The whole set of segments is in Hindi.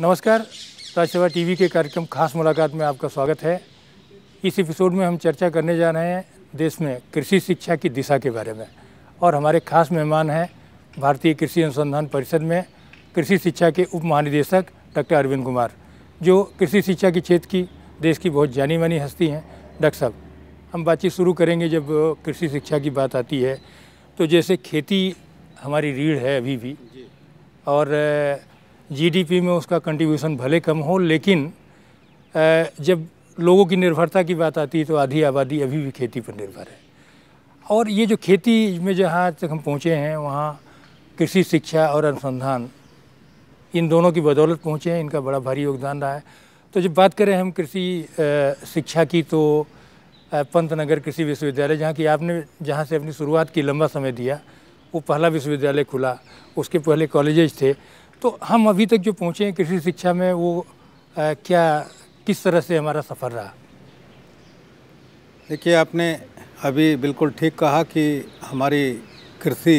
नमस्कार राज्यसभा सेवा टीवी के कार्यक्रम खास मुलाकात में आपका स्वागत है इस एपिसोड में हम चर्चा करने जा रहे हैं देश में कृषि शिक्षा की दिशा के बारे में और हमारे खास मेहमान हैं भारतीय कृषि अनुसंधान परिषद में कृषि शिक्षा के उप महानिदेशक डॉक्टर अरविंद कुमार जो कृषि शिक्षा के क्षेत्र की देश की बहुत जानी मानी हस्ती हैं डॉक्टर साहब हम बातचीत शुरू करेंगे जब कृषि शिक्षा की बात आती है तो जैसे खेती हमारी रीढ़ है अभी भी और जीडीपी में उसका कंट्रीब्यूशन भले कम हो लेकिन जब लोगों की निर्भरता की बात आती है तो आधी आबादी अभी भी खेती पर निर्भर है और ये जो खेती में जहाँ तक हम पहुँचे हैं वहाँ कृषि शिक्षा और अनुसंधान इन दोनों की बदौलत पहुँचे हैं इनका बड़ा भारी योगदान रहा है तो जब बात करें हम कृषि शिक्षा की तो पंतनगर कृषि विश्वविद्यालय जहाँ की आपने जहाँ से अपनी शुरुआत की लंबा समय दिया वो पहला विश्वविद्यालय खुला उसके पहले कॉलेजेज थे तो हम अभी तक जो पहुँचे हैं कृषि शिक्षा में वो आ, क्या किस तरह से हमारा सफ़र रहा देखिए आपने अभी बिल्कुल ठीक कहा कि हमारी कृषि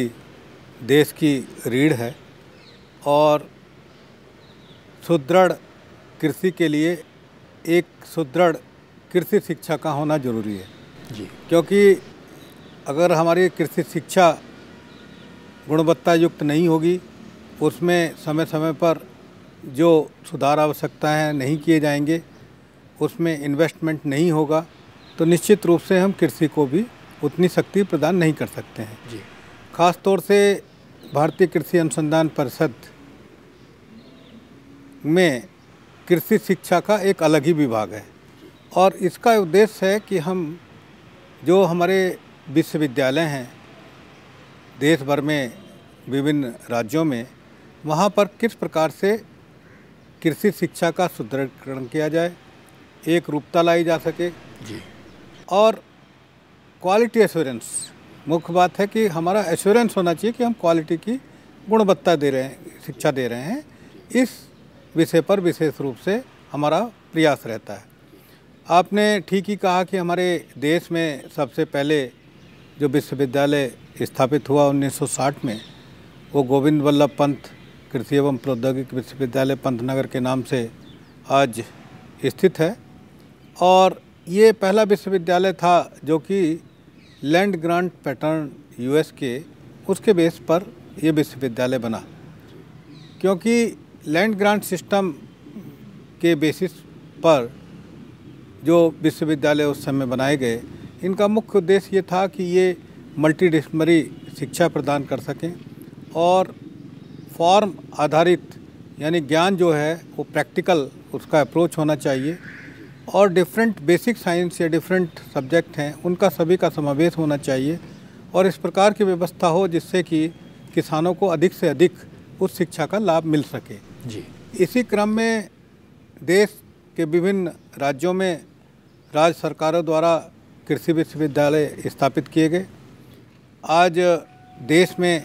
देश की रीढ़ है और सुदृढ़ कृषि के लिए एक सुदृढ़ कृषि शिक्षा का होना जरूरी है जी क्योंकि अगर हमारी कृषि शिक्षा गुणवत्ता युक्त नहीं होगी उसमें समय समय पर जो सुधार आवश्यकता है नहीं किए जाएंगे उसमें इन्वेस्टमेंट नहीं होगा तो निश्चित रूप से हम कृषि को भी उतनी शक्ति प्रदान नहीं कर सकते हैं जी खास तौर से भारतीय कृषि अनुसंधान परिषद में कृषि शिक्षा का एक अलग ही विभाग है और इसका उद्देश्य है कि हम जो हमारे विश्वविद्यालय हैं देश भर में विभिन्न राज्यों में वहाँ पर किस प्रकार से कृषि शिक्षा का सुदृढ़करण किया जाए एक रूपता लाई जा सके जी और क्वालिटी एश्योरेंस मुख्य बात है कि हमारा एश्योरेंस होना चाहिए कि हम क्वालिटी की गुणवत्ता दे रहे हैं शिक्षा दे रहे हैं इस विषय पर विशेष रूप से हमारा प्रयास रहता है आपने ठीक ही कहा कि हमारे देश में सबसे पहले जो विश्वविद्यालय स्थापित हुआ 1960 में वो गोविंद वल्लभ पंत कृषि एवं प्रौद्योगिक विश्वविद्यालय पंतनगर के नाम से आज स्थित है और ये पहला विश्वविद्यालय था जो कि लैंड ग्रांट पैटर्न यूएस के उसके बेस पर ये विश्वविद्यालय बना क्योंकि लैंड ग्रांट सिस्टम के बेसिस पर जो विश्वविद्यालय उस समय बनाए गए इनका मुख्य उद्देश्य ये था कि ये मल्टी शिक्षा प्रदान कर सकें और फॉर्म आधारित यानी ज्ञान जो है वो प्रैक्टिकल उसका अप्रोच होना चाहिए और डिफरेंट बेसिक साइंस या डिफरेंट सब्जेक्ट हैं उनका सभी का समावेश होना चाहिए और इस प्रकार की व्यवस्था हो जिससे कि किसानों को अधिक से अधिक उस शिक्षा का लाभ मिल सके जी इसी क्रम में देश के विभिन्न राज्यों में राज्य सरकारों द्वारा कृषि विश्वविद्यालय स्थापित किए गए आज देश में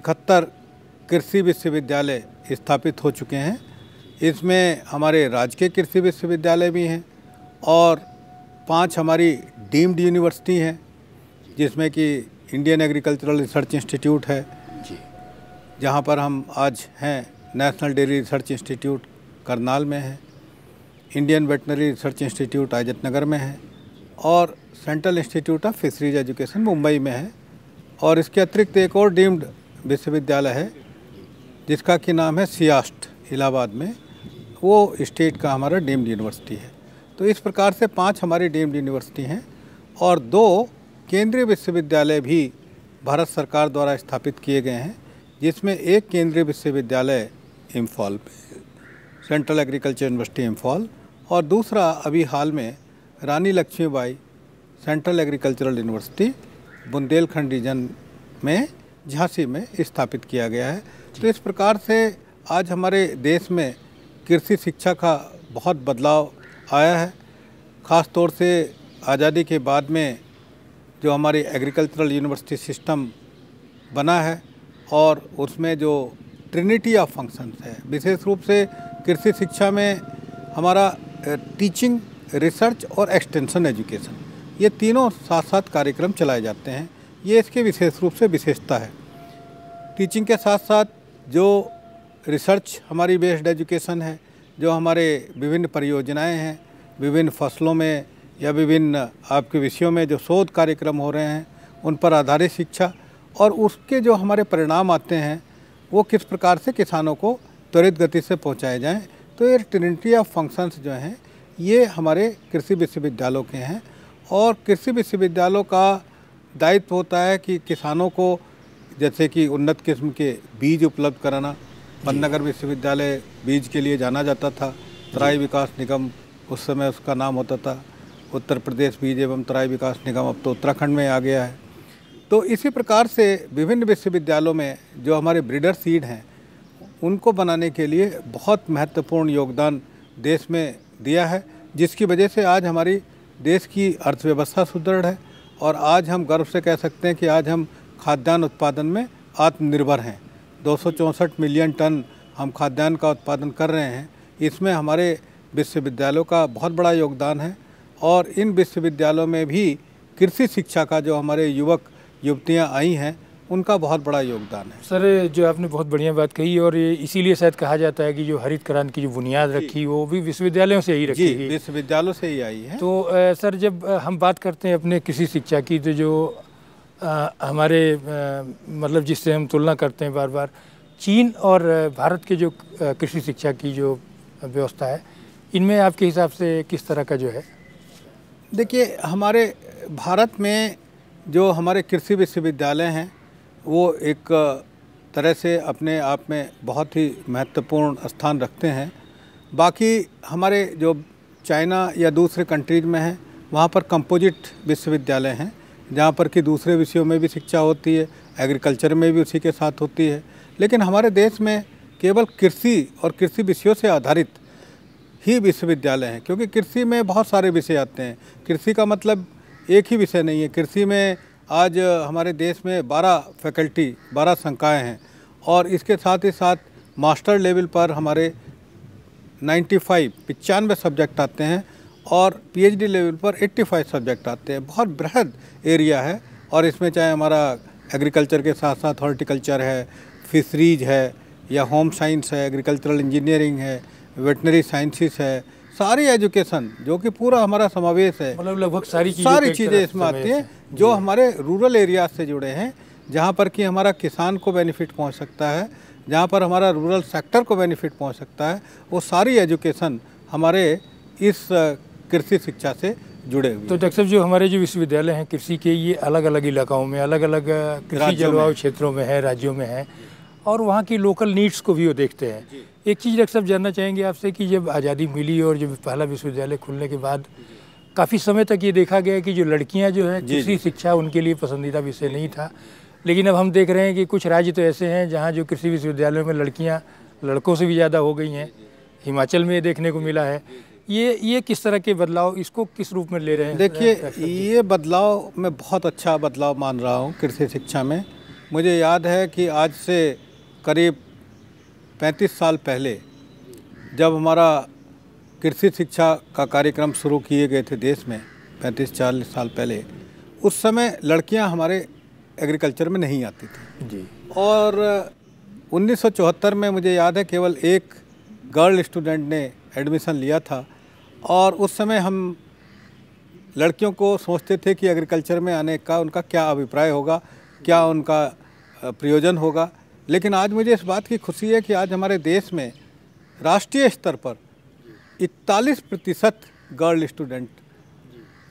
इकहत्तर कृषि विश्वविद्यालय स्थापित हो चुके हैं इसमें हमारे राजकीय कृषि विश्वविद्यालय भी हैं और पांच हमारी डीम्ड यूनिवर्सिटी हैं जिसमें कि इंडियन एग्रीकल्चरल रिसर्च इंस्टीट्यूट है जहां जहाँ पर हम आज हैं national dairy research institute Karnal में है Indian veterinary research institute Izatnagar में है और central institute of fisheries education Mumbai में है और इसके अतिरिक्त एक और डीम्ड विश्वविद्यालय है जिसका कि नाम है सियास्ट इलाहाबाद में वो स्टेट का हमारा डीम्ड यूनिवर्सिटी है तो इस प्रकार से पांच हमारी डीम्ड यूनिवर्सिटी हैं और दो केंद्रीय विश्वविद्यालय भी भारत सरकार द्वारा स्थापित किए गए हैं जिसमें एक केंद्रीय विश्वविद्यालय Imphal central agriculture university Imphal और दूसरा अभी हाल में Rani Lakshmibai central agricultural university Bundelkhand region में झांसी में स्थापित किया गया है तो इस प्रकार से आज हमारे देश में कृषि शिक्षा का बहुत बदलाव आया है ख़ास तौर से आज़ादी के बाद में जो हमारी एग्रीकल्चरल यूनिवर्सिटी सिस्टम बना है और उसमें जो ट्रिनिटी ऑफ फंक्शंस है विशेष रूप से कृषि शिक्षा में हमारा टीचिंग रिसर्च और एक्सटेंशन एजुकेशन ये तीनों साथ साथ कार्यक्रम चलाए जाते हैं ये इसके विशेष रूप से विशेषता है टीचिंग के साथ साथ जो रिसर्च हमारी बेस्ड एजुकेशन है जो हमारे विभिन्न परियोजनाएं हैं विभिन्न फसलों में या विभिन्न आपके विषयों में जो शोध कार्यक्रम हो रहे हैं उन पर आधारित शिक्षा और उसके जो हमारे परिणाम आते हैं वो किस प्रकार से किसानों को त्वरित गति से पहुँचाए जाएँ तो ये ट्रिनिटी ऑफ फंक्शंस जो हैं ये हमारे कृषि विश्वविद्यालयों के हैं और कृषि विश्वविद्यालयों का दायित्व होता है कि किसानों को जैसे कि उन्नत किस्म के बीज उपलब्ध कराना पन्नगर विश्वविद्यालय बीज के लिए जाना जाता था तराई विकास निगम उस समय उसका नाम होता था उत्तर प्रदेश बीज एवं तराई विकास निगम अब तो उत्तराखंड में आ गया है तो इसी प्रकार से विभिन्न विश्वविद्यालयों में जो हमारे ब्रीडर सीड हैं उनको बनाने के लिए बहुत महत्वपूर्ण योगदान देश में दिया है जिसकी वजह से आज हमारी देश की अर्थव्यवस्था सुदृढ़ है और आज हम गर्व से कह सकते हैं कि आज हम खाद्यान्न उत्पादन में आत्मनिर्भर हैं दो मिलियन टन हम खाद्यान्न का उत्पादन कर रहे हैं इसमें हमारे विश्वविद्यालयों का बहुत बड़ा योगदान है और इन विश्वविद्यालयों में भी कृषि शिक्षा का जो हमारे युवक युवतियाँ आई हैं उनका बहुत बड़ा योगदान है सर जो आपने बहुत बढ़िया बात कही और ये इसीलिए शायद कहा जाता है कि जो हरित क्रांति की जो बुनियाद रखी वो भी विश्वविद्यालयों से ही रखी विश्वविद्यालयों से ही आई है तो सर जब हम बात करते हैं अपने कृषि शिक्षा की तो जो आ, हमारे आ, मतलब जिससे हम तुलना करते हैं बार बार चीन और भारत के जो कृषि शिक्षा की जो व्यवस्था है इनमें आपके हिसाब से किस तरह का जो है देखिए हमारे भारत में जो हमारे कृषि विश्वविद्यालय हैं वो एक तरह से अपने आप में बहुत ही महत्वपूर्ण स्थान रखते हैं बाकी हमारे जो चाइना या दूसरे कंट्रीज में हैं वहाँ पर कंपोजिट विश्वविद्यालय हैं जहाँ पर कि दूसरे विषयों में भी शिक्षा होती है एग्रीकल्चर में भी उसी के साथ होती है लेकिन हमारे देश में केवल कृषि और कृषि विषयों से आधारित ही विश्वविद्यालय हैं क्योंकि कृषि में बहुत सारे विषय आते हैं कृषि का मतलब एक ही विषय नहीं है कृषि में आज हमारे देश में 12 फैकल्टी 12 संकाय हैं और इसके साथ ही साथ मास्टर लेवल पर हमारे 95 पचानवे सब्जेक्ट आते हैं और पीएचडी लेवल पर 85 सब्जेक्ट आते हैं बहुत बृहद एरिया है और इसमें चाहे हमारा एग्रीकल्चर के साथ साथ हॉर्टिकल्चर है फिशरीज है या होम साइंस है एग्रीकल्चरल इंजीनियरिंग है वेटनरी साइंसिस है सारी एजुकेशन जो कि पूरा हमारा समावेश है मतलब लगभग सारी सारी चीज़ें इसमें आती हैं जो हमारे रूरल एरिया से जुड़े हैं जहाँ पर कि हमारा किसान को बेनिफिट पहुँच सकता है जहाँ पर हमारा रूरल सेक्टर को बेनिफिट पहुँच सकता है वो सारी एजुकेशन हमारे इस कृषि शिक्षा से जुड़े हुए तो डॉक्टर जो हमारे जो विश्वविद्यालय हैं कृषि के ये अलग अलग इलाकाओं में अलग अलग कृषि जलवायु क्षेत्रों में है राज्यों में है और वहाँ की लोकल नीड्स को भी वो देखते हैं एक चीज़ डॉक्टर साहब जानना चाहेंगे आपसे कि जब आज़ादी मिली और जब पहला विश्वविद्यालय खुलने के बाद काफ़ी समय तक ये देखा गया कि जो लड़कियाँ जो हैं कृषि शिक्षा उनके लिए पसंदीदा विषय नहीं था लेकिन अब हम देख रहे हैं कि कुछ राज्य तो ऐसे हैं जहाँ जो कृषि विश्वविद्यालयों में लड़कियाँ लड़कों से भी ज़्यादा हो गई हैं हिमाचल में ये देखने को मिला है ये ये किस तरह के बदलाव इसको किस रूप में ले रहे हैं देखिए ये बदलाव मैं बहुत अच्छा बदलाव मान रहा हूँ कृषि शिक्षा में मुझे याद है कि आज से करीब 35 साल पहले जब हमारा कृषि शिक्षा का कार्यक्रम शुरू किए गए थे देश में 35 चालीस साल पहले उस समय लड़कियां हमारे एग्रीकल्चर में नहीं आती थी जी और 1974 में मुझे याद है केवल एक गर्ल स्टूडेंट ने एडमिशन लिया था और उस समय हम लड़कियों को सोचते थे कि एग्रीकल्चर में आने का उनका क्या अभिप्राय होगा क्या उनका प्रयोजन होगा लेकिन आज मुझे इस बात की खुशी है कि आज हमारे देश में राष्ट्रीय स्तर पर इकतालीस प्रतिशत गर्ल स्टूडेंट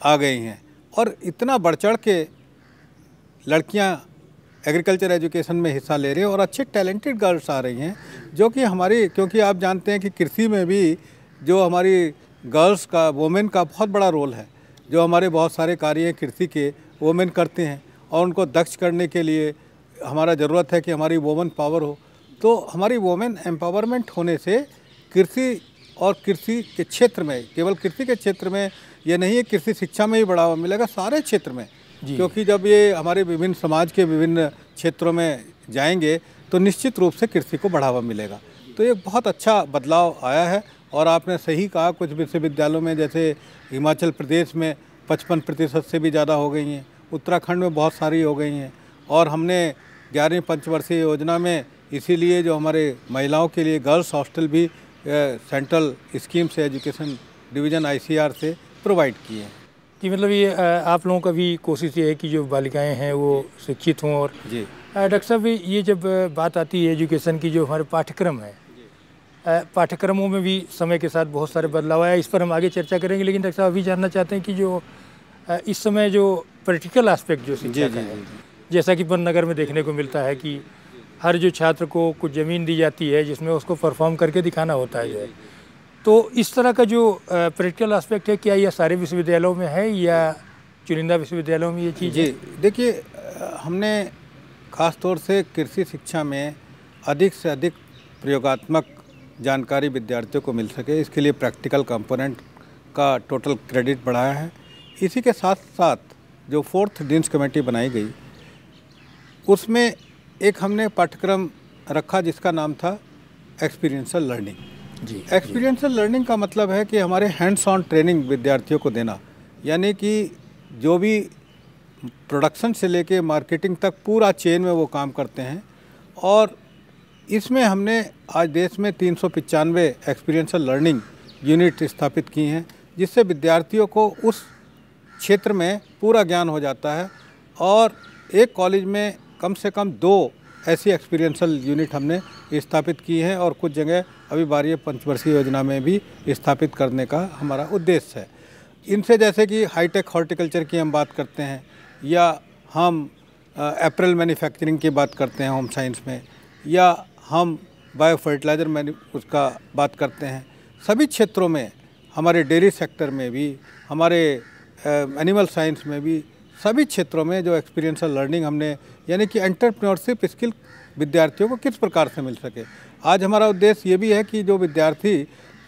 आ गई हैं और इतना बढ़ चढ़ के लड़कियाँ एग्रीकल्चर एजुकेशन में हिस्सा ले रहे हैं और अच्छे टैलेंटेड गर्ल्स आ रही हैं जो कि हमारी क्योंकि आप जानते हैं कि कृषि में भी जो हमारी गर्ल्स का वोमेन का बहुत बड़ा रोल है जो हमारे बहुत सारे कार्य हैं कृषि के वोमेन करते हैं और उनको दक्ष करने के लिए हमारा ज़रूरत है कि हमारी वोमेन पावर हो तो हमारी वोमेन एम्पावरमेंट होने से कृषि और कृषि के क्षेत्र में केवल कृषि के क्षेत्र में ये नहीं है कृषि शिक्षा में ही बढ़ावा मिलेगा सारे क्षेत्र में क्योंकि जब ये हमारे विभिन्न समाज के विभिन्न क्षेत्रों में जाएंगे तो निश्चित रूप से कृषि को बढ़ावा मिलेगा तो ये बहुत अच्छा बदलाव आया है और आपने सही कहा कुछ विश्वविद्यालयों में जैसे हिमाचल प्रदेश में पचपन प्रतिशत से भी ज़्यादा हो गई हैं उत्तराखंड में बहुत सारी हो गई हैं और हमने ग्यारहवीं पंचवर्षीय योजना में इसीलिए जो हमारे महिलाओं के लिए गर्ल्स हॉस्टल भी सेंट्रल स्कीम से एजुकेशन डिवीज़न आईसीआर से प्रोवाइड किए हैं जी मतलब ये आप लोगों का भी कोशिश ये है कि जो बालिकाएं हैं वो शिक्षित हों और जी डॉक्टर साहब ये जब बात आती है एजुकेशन की जो हमारे पाठ्यक्रम है पाठ्यक्रमों में भी समय के साथ बहुत सारे बदलाव आया इस पर हम आगे चर्चा करेंगे लेकिन डॉक्टर साहब अभी जानना चाहते हैं कि जो इस समय जो प्रैक्टिकल आस्पेक्ट जो शिक्षा है जैसा कि पन्नगर में देखने को मिलता है कि हर जो छात्र को कुछ ज़मीन दी जाती है जिसमें उसको परफॉर्म करके दिखाना होता है तो इस तरह का जो प्रैक्टिकल एस्पेक्ट है क्या यह सारे विश्वविद्यालयों में है या चुनिंदा विश्वविद्यालयों में ये चीज़ जी देखिए हमने ख़ास तौर से कृषि शिक्षा में अधिक से अधिक प्रयोगात्मक जानकारी विद्यार्थियों को मिल सके इसके लिए प्रैक्टिकल कंपोनेंट का टोटल क्रेडिट बढ़ाया है इसी के साथ साथ जो फोर्थ डीन्स कमेटी बनाई गई उसमें एक हमने पाठ्यक्रम रखा जिसका नाम था एक्सपीरियंसल लर्निंग जी लर्निंग का मतलब है कि हमारे हैंड्स ऑन ट्रेनिंग विद्यार्थियों को देना यानी कि जो भी प्रोडक्शन से लेके मार्केटिंग तक पूरा चेन में वो काम करते हैं और इसमें हमने आज देश में तीन सौ पचानवे एक्सपीरियंशल लर्निंग यूनिट स्थापित की हैं जिससे विद्यार्थियों को उस क्षेत्र में पूरा ज्ञान हो जाता है और एक कॉलेज में कम से कम दो ऐसी एक्सपीरियंशल यूनिट हमने स्थापित की हैं और कुछ जगह अभी बारीय पंचवर्षीय योजना में भी स्थापित करने का हमारा उद्देश्य है इनसे जैसे कि हाईटेक हॉर्टिकल्चर की हम बात करते हैं या हम अप्रैल मैन्युफैक्चरिंग की बात करते हैं होम साइंस में या हम बायो फर्टिलाइज़र उसका बात करते हैं सभी क्षेत्रों में हमारे डेयरी सेक्टर में भी हमारे एनिमल साइंस में भी सभी क्षेत्रों में जो एक्सपीरियंसल लर्निंग हमने यानी कि एंटरप्रेन्योरशिप स्किल विद्यार्थियों को किस प्रकार से मिल सके आज हमारा उद्देश्य ये भी है कि जो विद्यार्थी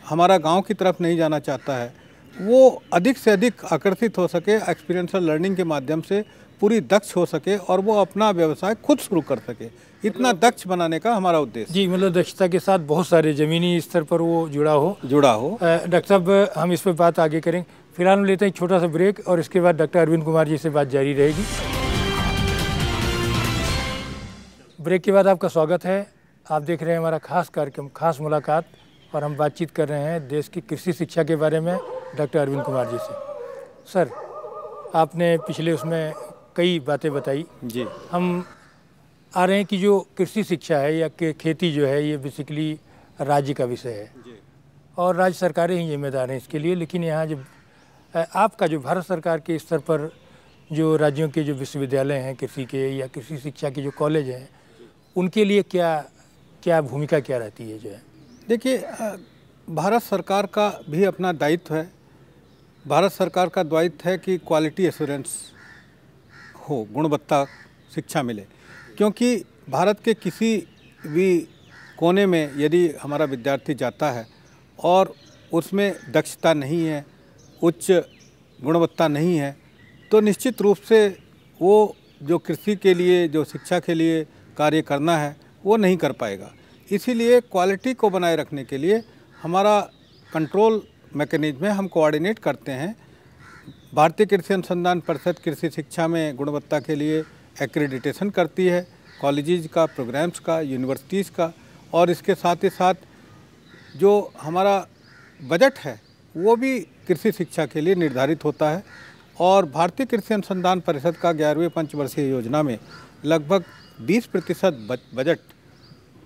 हमारा गांव की तरफ नहीं जाना चाहता है वो अधिक से अधिक आकर्षित हो सके एक्सपीरियंसल लर्निंग के माध्यम से पूरी दक्ष हो सके और वो अपना व्यवसाय खुद शुरू कर सके इतना दक्ष बनाने का हमारा उद्देश्य जी मतलब दक्षता के साथ बहुत सारे जमीनी स्तर पर वो जुड़ा हो जुड़ा हो डॉक्टर साहब हम इस पर बात आगे करें फिलहाल हम लेते हैं छोटा सा ब्रेक और इसके बाद डॉक्टर अरविंद कुमार जी से बात जारी रहेगी ब्रेक के बाद आपका स्वागत है आप देख रहे हैं हमारा खास कार्यक्रम खास मुलाकात और हम बातचीत कर रहे हैं देश की कृषि शिक्षा के बारे में डॉक्टर अरविंद कुमार जी से सर आपने पिछले उसमें कई बातें बताई जी हम आ रहे हैं कि जो कृषि शिक्षा है या खेती जो है ये बेसिकली राज्य का विषय है और राज्य सरकारें ही जिम्मेदार हैं इसके लिए लेकिन यहाँ जब आपका जो भारत सरकार के स्तर पर जो राज्यों के जो विश्वविद्यालय हैं कृषि के या कृषि शिक्षा के जो कॉलेज हैं उनके लिए क्या क्या भूमिका क्या रहती है जो है देखिए भारत सरकार का भी अपना दायित्व है भारत सरकार का दायित्व है कि क्वालिटी एश्योरेंस हो गुणवत्ता शिक्षा मिले क्योंकि भारत के किसी भी कोने में यदि हमारा विद्यार्थी जाता है और उसमें दक्षता नहीं है उच्च गुणवत्ता नहीं है तो निश्चित रूप से वो जो कृषि के लिए जो शिक्षा के लिए कार्य करना है वो नहीं कर पाएगा इसीलिए क्वालिटी को बनाए रखने के लिए हमारा कंट्रोल मैकेनिज्म में हम कोऑर्डिनेट करते हैं भारतीय कृषि अनुसंधान परिषद कृषि शिक्षा में गुणवत्ता के लिए एक्रेडिटेशन करती है कॉलेजेज का प्रोग्राम्स का यूनिवर्सिटीज़ का और इसके साथ ही साथ जो हमारा बजट है वो भी कृषि शिक्षा के लिए निर्धारित होता है और भारतीय कृषि अनुसंधान परिषद का ग्यारहवीं पंचवर्षीय योजना में लगभग 20 प्रतिशत बजट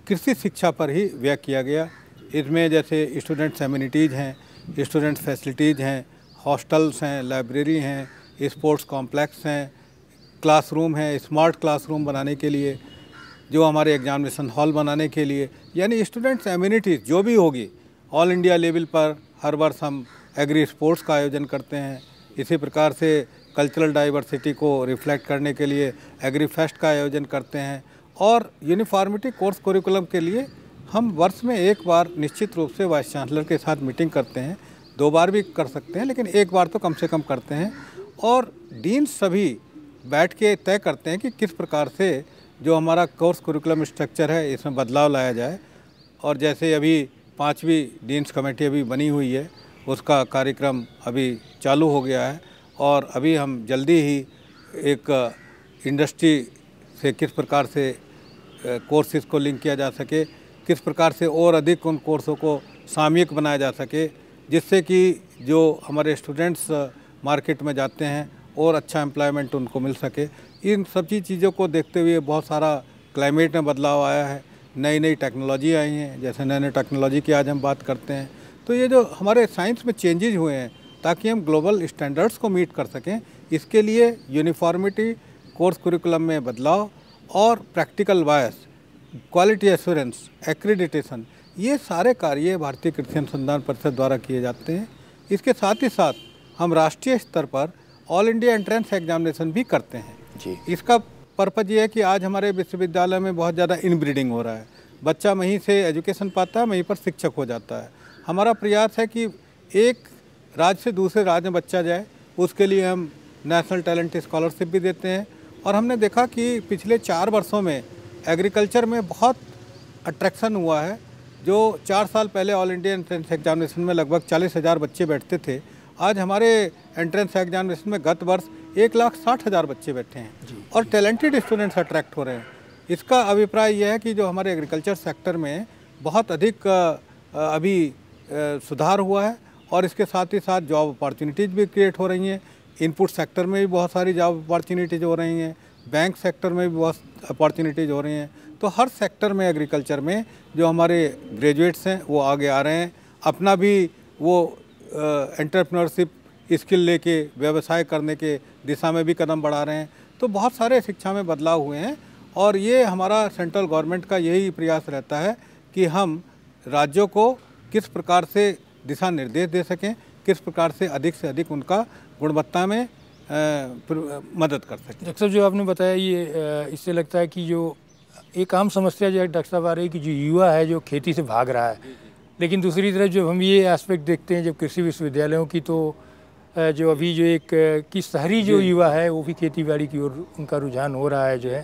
कृषि शिक्षा पर ही व्यय किया गया इसमें जैसे स्टूडेंट्स एम्यूनिटीज़ हैं स्टूडेंट्स फैसिलिटीज़ हैं हॉस्टल्स हैं लाइब्रेरी हैं स्पोर्ट्स कॉम्प्लेक्स हैं क्लासरूम हैं स्मार्ट क्लासरूम बनाने के लिए जो हमारे एग्जामिनेशन हॉल बनाने के लिए यानी स्टूडेंट्स एम्यूनिटीज़ जो भी होगी ऑल इंडिया लेवल पर हर वर्ष हम एग्री स्पोर्ट्स का आयोजन करते हैं इसी प्रकार से कल्चरल डाइवर्सिटी को रिफ्लेक्ट करने के लिए एग्रीफेस्ट का आयोजन करते हैं और यूनिफॉर्मिटी कोर्स कोरिकुलम के लिए हम वर्ष में एक बार निश्चित रूप से वाइस चांसलर के साथ मीटिंग करते हैं दो बार भी कर सकते हैं लेकिन एक बार तो कम से कम करते हैं और डीन सभी बैठ के तय करते हैं कि किस प्रकार से जो हमारा कोर्स कुरिकुलम स्ट्रक्चर है इसमें बदलाव लाया जाए और जैसे अभी पाँचवीं डीन्स कमेटी अभी बनी हुई है उसका कार्यक्रम अभी चालू हो गया है और अभी हम जल्दी ही एक इंडस्ट्री से किस प्रकार से कोर्सेज को लिंक किया जा सके किस प्रकार से और अधिक उन कोर्सों को सामयिक बनाया जा सके जिससे कि जो हमारे स्टूडेंट्स मार्केट में जाते हैं और अच्छा एम्प्लॉयमेंट उनको मिल सके इन सभी चीज़ों को देखते हुए बहुत सारा क्लाइमेट में बदलाव आया है नई नई टेक्नोलॉजी आई हैं जैसे नए नए टेक्नोलॉजी की आज हम बात करते हैं तो ये जो हमारे साइंस में चेंजेज हुए हैं ताकि हम ग्लोबल स्टैंडर्ड्स को मीट कर सकें इसके लिए यूनिफॉर्मिटी कोर्स करिकुलम में बदलाव और प्रैक्टिकल वायस क्वालिटी एश्योरेंस एक्रीडिटेशन ये सारे कार्य भारतीय कृषि अनुसंधान परिषद द्वारा किए जाते हैं इसके साथ ही साथ हम राष्ट्रीय स्तर पर ऑल इंडिया एंट्रेंस एग्जामिनेशन भी करते हैं जी इसका पर्पज़ ये है कि आज हमारे विश्वविद्यालय में बहुत ज़्यादा इनब्रीडिंग हो रहा है बच्चा वहीं से एजुकेशन पाता है वहीं पर शिक्षक हो जाता है हमारा प्रयास है कि एक राज्य से दूसरे राज्य में बच्चा जाए उसके लिए हम नेशनल टैलेंट स्कॉलरशिप भी देते हैं और हमने देखा कि पिछले चार वर्षों में एग्रीकल्चर में बहुत अट्रैक्शन हुआ है जो चार साल पहले ऑल इंडिया एंट्रेंस एग्जामिनेशन में लगभग चालीस हज़ार बच्चे बैठते थे आज हमारे एंट्रेंस एग्जामिनेशन में गत वर्ष एक लाख साठ हज़ार बच्चे बैठे हैं और टैलेंटेड स्टूडेंट्स अट्रैक्ट हो रहे हैं इसका अभिप्राय यह है कि जो हमारे एग्रीकल्चर सेक्टर में बहुत अधिक अभी सुधार हुआ है और इसके साथ ही साथ जॉब अपॉर्चुनिटीज़ भी क्रिएट हो रही हैं इनपुट सेक्टर में भी बहुत सारी जॉब अपॉर्चुनिटीज़ हो रही हैं बैंक सेक्टर में भी बहुत अपॉर्चुनिटीज़ हो रही हैं तो हर सेक्टर में एग्रीकल्चर में जो हमारे ग्रेजुएट्स हैं वो आगे आ रहे हैं अपना भी वो एंटरप्रनरशिप स्किल लेके व्यवसाय करने के दिशा में भी कदम बढ़ा रहे हैं तो बहुत सारे शिक्षा में बदलाव हुए हैं और ये हमारा सेंट्रल गवर्नमेंट का यही प्रयास रहता है कि हम राज्यों को किस प्रकार से दिशा निर्देश दे सकें किस प्रकार से अधिक से अधिक उनका गुणवत्ता में मदद कर सकें डॉक्टर साहब जो आपने बताया ये इससे लगता है कि जो एक आम समस्या जो डॉक्टर साहब आ रही है कि जो युवा है जो खेती से भाग रहा है लेकिन दूसरी तरफ जब हम ये एस्पेक्ट देखते हैं जब कृषि विश्वविद्यालयों की तो जो अभी जो एक कि शहरी जो युवा है वो भी खेती बाड़ी की ओर उनका रुझान हो रहा है जो है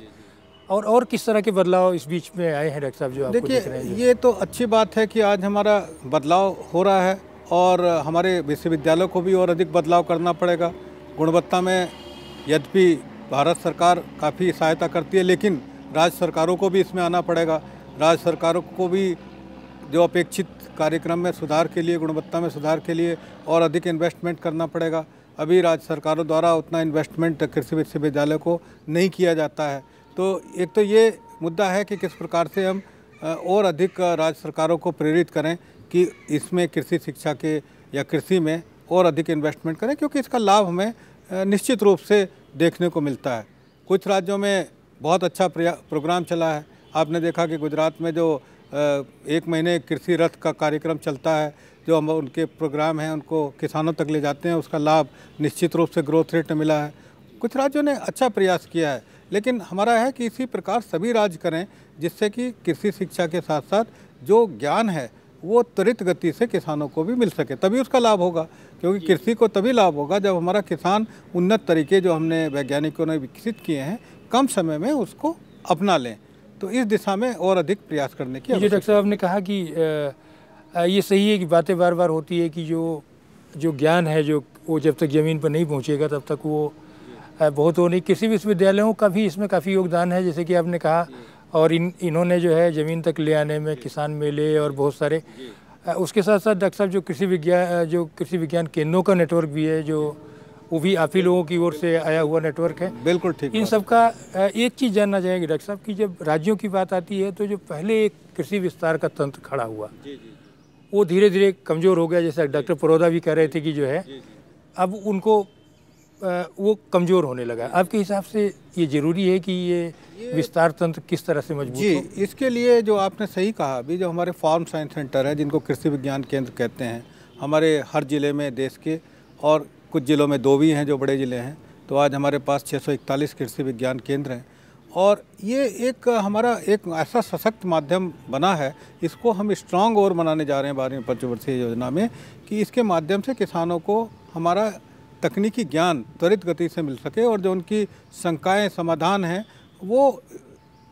और और किस तरह के बदलाव इस बीच में आए हैं डॉक्टर साहब जो देखिए ये तो अच्छी बात है कि आज हमारा बदलाव हो रहा है और हमारे विश्वविद्यालयों को भी और अधिक बदलाव करना पड़ेगा गुणवत्ता में यद्यपि भारत सरकार काफ़ी सहायता करती है लेकिन राज्य सरकारों को भी इसमें आना पड़ेगा राज्य सरकारों को भी जो अपेक्षित कार्यक्रम में सुधार के लिए गुणवत्ता में सुधार के लिए और अधिक इन्वेस्टमेंट करना पड़ेगा अभी राज्य सरकारों द्वारा उतना इन्वेस्टमेंट कृषि विश्वविद्यालय को नहीं किया जाता है तो एक तो ये मुद्दा है कि किस प्रकार से हम और अधिक राज्य सरकारों को प्रेरित करें कि इसमें कृषि शिक्षा के या कृषि में और अधिक इन्वेस्टमेंट करें क्योंकि इसका लाभ हमें निश्चित रूप से देखने को मिलता है कुछ राज्यों में बहुत अच्छा प्रोग्राम चला है आपने देखा कि गुजरात में जो एक महीने कृषि रथ का कार्यक्रम चलता है जो हम उनके प्रोग्राम हैं उनको किसानों तक ले जाते हैं उसका लाभ निश्चित रूप से ग्रोथ रेट मिला है कुछ राज्यों ने अच्छा प्रयास किया है लेकिन हमारा है कि इसी प्रकार सभी राज्य करें जिससे कि कृषि शिक्षा के साथ साथ जो ज्ञान है वो त्वरित गति से किसानों को भी मिल सके तभी उसका लाभ होगा क्योंकि कृषि को तभी लाभ होगा जब हमारा किसान उन्नत तरीके जो हमने वैज्ञानिकों ने विकसित किए हैं कम समय में उसको अपना लें तो इस दिशा में और अधिक प्रयास करने की जी डॉक्टर साहब ने कहा कि ये सही है कि बातें बार बार होती है कि जो जो ज्ञान है जो वो जब तक ज़मीन पर नहीं पहुँचेगा तब तक वो बहुत नहीं किसी विश्वविद्यालयों का भी इसमें काफ़ी योगदान है जैसे कि आपने कहा और इन इन्होंने जो है ज़मीन तक ले आने में किसान मेले और बहुत सारे उसके साथ साथ डॉक्टर साहब जो कृषि विज्ञान जो कृषि विज्ञान केंद्रों का नेटवर्क भी है जो वो भी आप ही लोगों की ओर से आया हुआ नेटवर्क है बिल्कुल ठीक इन सब का एक चीज़ जानना चाहेंगे डॉक्टर साहब कि जब राज्यों की बात आती है तो जो पहले एक कृषि विस्तार का तंत्र खड़ा हुआ वो धीरे धीरे कमज़ोर हो गया जैसे डॉक्टर परोदा भी कह रहे थे कि जो है अब उनको वो कमज़ोर होने लगा आपके हिसाब से ये ज़रूरी है कि ये विस्तार तंत्र किस तरह से मजबूत जी हो? इसके लिए जो आपने सही कहा अभी जो हमारे फार्म साइंस सेंटर है जिनको कृषि विज्ञान केंद्र कहते हैं हमारे हर ज़िले में देश के और कुछ ज़िलों में दो भी हैं जो बड़े ज़िले हैं तो आज हमारे पास छः कृषि विज्ञान केंद्र हैं और ये एक हमारा एक ऐसा सशक्त माध्यम बना है इसको हम स्ट्रांग और बनाने जा रहे हैं बारहवीं पंचवर्षीय योजना में कि इसके माध्यम से किसानों को हमारा तकनीकी ज्ञान त्वरित गति से मिल सके और जो उनकी शंकाएँ समाधान हैं वो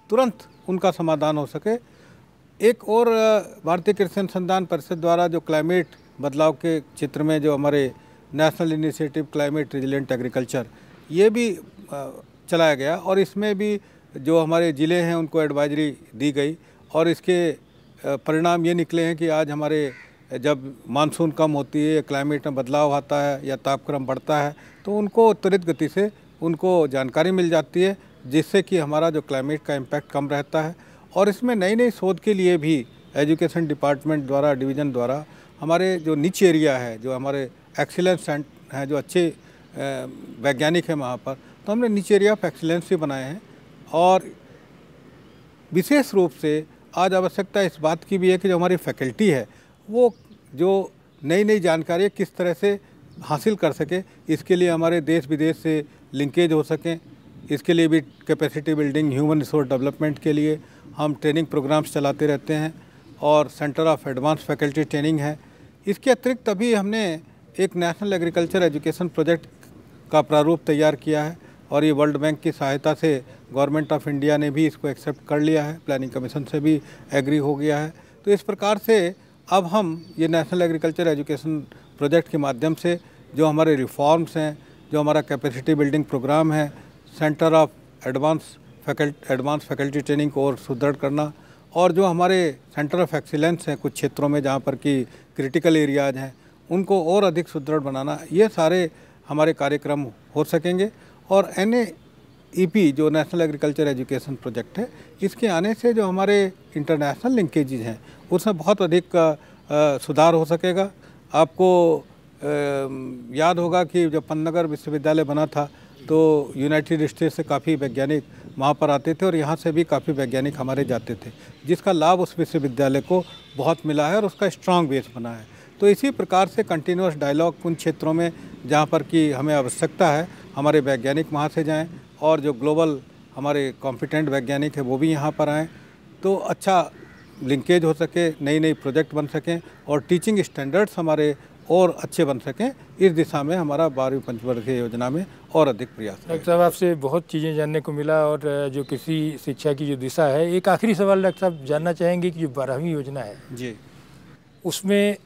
तुरंत उनका समाधान हो सके एक और भारतीय कृषि अनुसंधान परिषद द्वारा जो क्लाइमेट बदलाव के क्षेत्र में जो हमारे national initiative climate resilient agriculture ये भी चलाया गया और इसमें भी जो हमारे ज़िले हैं उनको एडवाइजरी दी गई और इसके परिणाम ये निकले हैं कि आज हमारे जब मानसून कम होती है क्लाइमेट में बदलाव आता है या तापक्रम बढ़ता है तो उनको त्वरित गति से उनको जानकारी मिल जाती है जिससे कि हमारा जो क्लाइमेट का इम्पैक्ट कम रहता है और इसमें नई नई शोध के लिए भी एजुकेशन डिपार्टमेंट द्वारा डिवीज़न द्वारा हमारे जो नीच एरिया है जो हमारे एक्सीलेंस हैं जो अच्छे वैज्ञानिक हैं वहाँ पर तो हमने नीच एरिया ऑफ एक्सीलेंस भी बनाए हैं और विशेष रूप से आज आवश्यकता इस बात की भी है कि जो हमारी फैकल्टी है वो जो नई नई जानकारी किस तरह से हासिल कर सके इसके लिए हमारे देश विदेश से लिंकेज हो सकें इसके लिए भी capacity building human resource development के लिए हम ट्रेनिंग प्रोग्राम्स चलाते रहते हैं और centre of advance faculty training है इसके अतिरिक्त अभी हमने एक नेशनल एग्रीकल्चर एजुकेशन प्रोजेक्ट का प्रारूप तैयार किया है और ये वर्ल्ड बैंक की सहायता से गवर्नमेंट ऑफ इंडिया ने भी इसको एक्सेप्ट कर लिया है प्लानिंग कमीशन से भी एग्री हो गया है तो इस प्रकार से अब हम ये नेशनल एग्रीकल्चर एजुकेशन प्रोजेक्ट के माध्यम से जो हमारे रिफॉर्म्स हैं जो हमारा कैपेसिटी बिल्डिंग प्रोग्राम है centre of advance faculty advance faculty training को और सुदृढ़ करना और जो हमारे सेंटर ऑफ एक्सीलेंस हैं कुछ क्षेत्रों में जहाँ पर कि क्रिटिकल एरियाज हैं उनको और अधिक सुदृढ़ बनाना ये सारे हमारे कार्यक्रम हो सकेंगे और एन ईपी जो नेशनल एग्रीकल्चर एजुकेशन प्रोजेक्ट है इसके आने से जो हमारे इंटरनेशनल लिंकेजेज हैं उसमें बहुत अधिक सुधार हो सकेगा आपको याद होगा कि जब पन्नगर विश्वविद्यालय बना था तो यूनाइटेड स्टेट से काफ़ी वैज्ञानिक वहाँ पर आते थे और यहाँ से भी काफ़ी वैज्ञानिक हमारे जाते थे जिसका लाभ उस विश्वविद्यालय को बहुत मिला है और उसका स्ट्रांग बेस बना है तो इसी प्रकार से कंटिन्यूस डायलॉग उन क्षेत्रों में जहाँ पर कि हमें आवश्यकता है हमारे वैज्ञानिक वहाँ से जाएँ और जो ग्लोबल हमारे कॉम्पिटेंट वैज्ञानिक हैं वो भी यहाँ पर आएँ तो अच्छा लिंकेज हो सके नई नई प्रोजेक्ट बन सकें और टीचिंग स्टैंडर्ड्स हमारे और अच्छे बन सकें इस दिशा में हमारा बारहवीं पंचवर्षीय योजना में और अधिक प्रयास डॉक्टर साहब आपसे बहुत चीज़ें जानने को मिला और जो किसी शिक्षा की जो दिशा है एक आखिरी सवाल डॉक्टर साहब जानना चाहेंगे कि जो बारहवीं योजना है जी उसमें आ,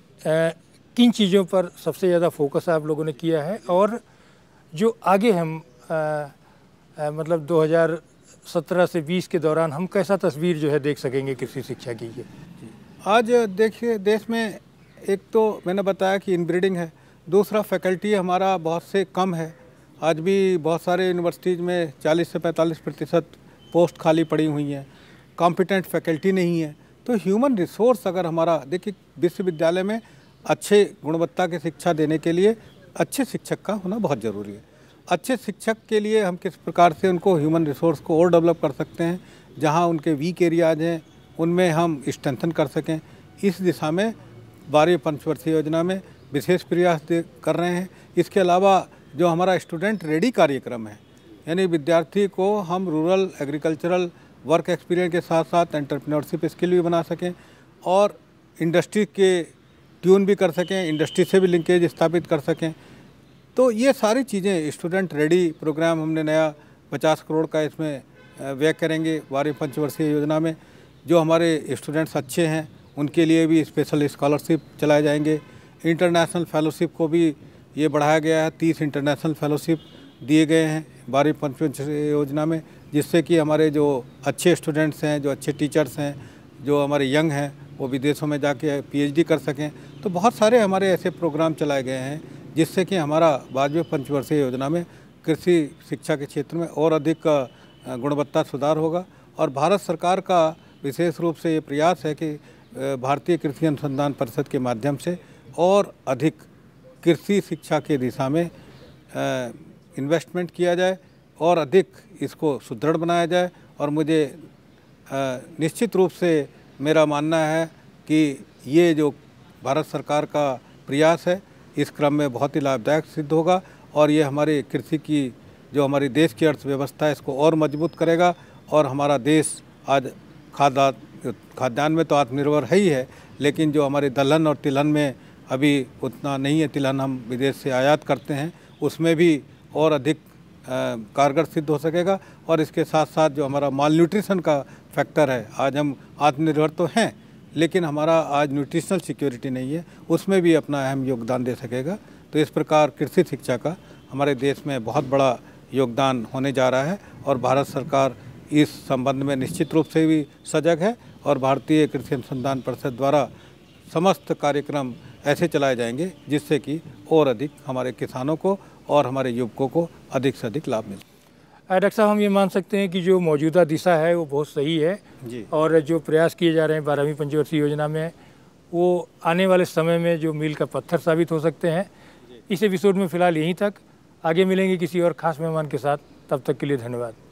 किन चीज़ों पर सबसे ज़्यादा फोकस आप लोगों ने किया है और जो आगे हम आ, मतलब 2017 से 20 के दौरान हम कैसा तस्वीर जो है देख सकेंगे कृषि शिक्षा की आज देखिए देश में एक तो मैंने बताया कि इनब्रीडिंग है दूसरा फैकल्टी हमारा बहुत से कम है आज भी बहुत सारे यूनिवर्सिटीज़ में 40 से 45 प्रतिशत पोस्ट खाली पड़ी हुई हैं कॉम्पिटेंट फैकल्टी नहीं है तो ह्यूमन रिसोर्स अगर हमारा देखिए विश्वविद्यालय में अच्छे गुणवत्ता के शिक्षा देने के लिए अच्छे शिक्षक का होना बहुत ज़रूरी है अच्छे शिक्षक के लिए हम किस प्रकार से उनको ह्यूमन रिसोर्स को और डेवलप कर सकते हैं जहाँ उनके वीक एरियाज हैं उनमें हम स्ट्रेंथन कर सकें इस दिशा में बारहवीं पंचवर्षीय योजना में विशेष प्रयास कर रहे हैं इसके अलावा जो हमारा स्टूडेंट रेडी कार्यक्रम है यानी विद्यार्थी को हम रूरल एग्रीकल्चरल वर्क एक्सपीरियंस के साथ साथ एंटरप्रेन्योरशिप स्किल भी बना सकें और इंडस्ट्री के ट्यून भी कर सकें इंडस्ट्री से भी लिंकेज स्थापित कर सकें तो ये सारी चीज़ें स्टूडेंट रेडी प्रोग्राम हमने नया पचास करोड़ का इसमें व्यय करेंगे बारह पंचवर्षीय योजना में जो हमारे स्टूडेंट्स अच्छे हैं उनके लिए भी स्पेशल स्कॉलरशिप चलाए जाएंगे इंटरनेशनल फेलोशिप को भी ये बढ़ाया गया है तीस इंटरनेशनल फेलोशिप दिए गए हैं बारह पंचवर्षीय योजना में जिससे कि हमारे जो अच्छे स्टूडेंट्स हैं जो अच्छे टीचर्स हैं जो हमारे यंग हैं वो विदेशों में जाके पी कर सकें तो बहुत सारे हमारे ऐसे प्रोग्राम चलाए गए हैं जिससे कि हमारा वाजपेयी पंचवर्षीय योजना में कृषि शिक्षा के क्षेत्र में और अधिक गुणवत्ता सुधार होगा और भारत सरकार का विशेष रूप से ये प्रयास है कि भारतीय कृषि अनुसंधान परिषद के माध्यम से और अधिक कृषि शिक्षा के दिशा में इन्वेस्टमेंट किया जाए और अधिक इसको सुदृढ़ बनाया जाए और मुझे निश्चित रूप से मेरा मानना है कि ये जो भारत सरकार का प्रयास है इस क्रम में बहुत ही लाभदायक सिद्ध होगा और ये हमारे कृषि की जो हमारी देश की अर्थव्यवस्था है इसको और मजबूत करेगा और हमारा देश आज खाद्या खाद्यान्न में तो आत्मनिर्भर है ही है लेकिन जो हमारे दलहन और तिलहन में अभी उतना नहीं है तिलहन हम विदेश से आयात करते हैं उसमें भी और अधिक कारगर सिद्ध हो सकेगा और इसके साथ साथ जो हमारा माल न्यूट्रिशन का फैक्टर है आज हम आत्मनिर्भर तो हैं लेकिन हमारा आज न्यूट्रिशनल सिक्योरिटी नहीं है उसमें भी अपना अहम योगदान दे सकेगा तो इस प्रकार कृषि शिक्षा का हमारे देश में बहुत बड़ा योगदान होने जा रहा है और भारत सरकार इस संबंध में निश्चित रूप से भी सजग है और भारतीय कृषि अनुसंधान परिषद द्वारा समस्त कार्यक्रम ऐसे चलाए जाएंगे जिससे कि और अधिक हमारे किसानों को और हमारे युवकों को अधिक से अधिक लाभ मिले हाँ, डॉक्टर साहब हम ये मान सकते हैं कि जो मौजूदा दिशा है वो बहुत सही है जी। और जो प्रयास किए जा रहे हैं बारहवीं पंचवर्षीय योजना में वो आने वाले समय में जो मील का पत्थर साबित हो सकते हैं इस एपिसोड में फिलहाल यहीं तक आगे मिलेंगे किसी और खास मेहमान के साथ तब तक के लिए धन्यवाद